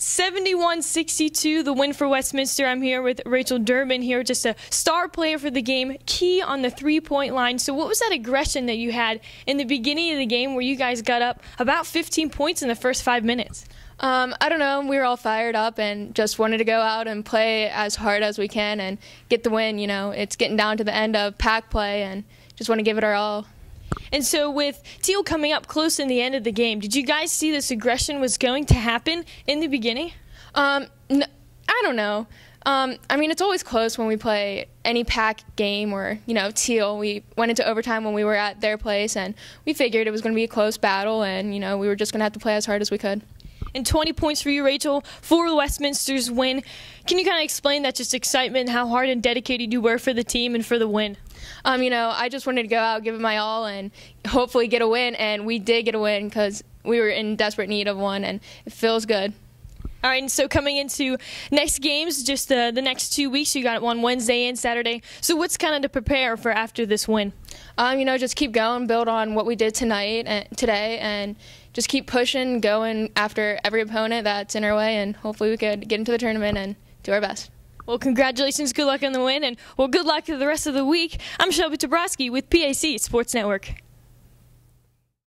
71 62, the win for Westminster. I'm here with Rachel Durbin here, just a star player for the game, key on the three point line. So, what was that aggression that you had in the beginning of the game where you guys got up about 15 points in the first five minutes? Um, I don't know. We were all fired up and just wanted to go out and play as hard as we can and get the win. You know, it's getting down to the end of pack play and just want to give it our all. And so, with Teal coming up close in the end of the game, did you guys see this aggression was going to happen in the beginning? Um, I don't know. Um, I mean, it's always close when we play any pack game or, you know, Teal. We went into overtime when we were at their place, and we figured it was going to be a close battle, and, you know, we were just going to have to play as hard as we could. And 20 points for you, Rachel, for Westminster's win. Can you kind of explain that just excitement, how hard and dedicated you were for the team and for the win? um, you know, I just wanted to go out, give it my all, and hopefully get a win. And we did get a win because we were in desperate need of one, and it feels good. All right, and so coming into next games, just uh, the next two weeks, you got one Wednesday and Saturday. So what's kind of to prepare for after this win? Um, you know, just keep going, build on what we did tonight and eh, today, and just keep pushing, going after every opponent that's in our way, and hopefully we could get into the tournament and do our best. Well, congratulations, good luck on the win, and well, good luck for the rest of the week. I'm Shelby Tabrowski with PAC Sports Network.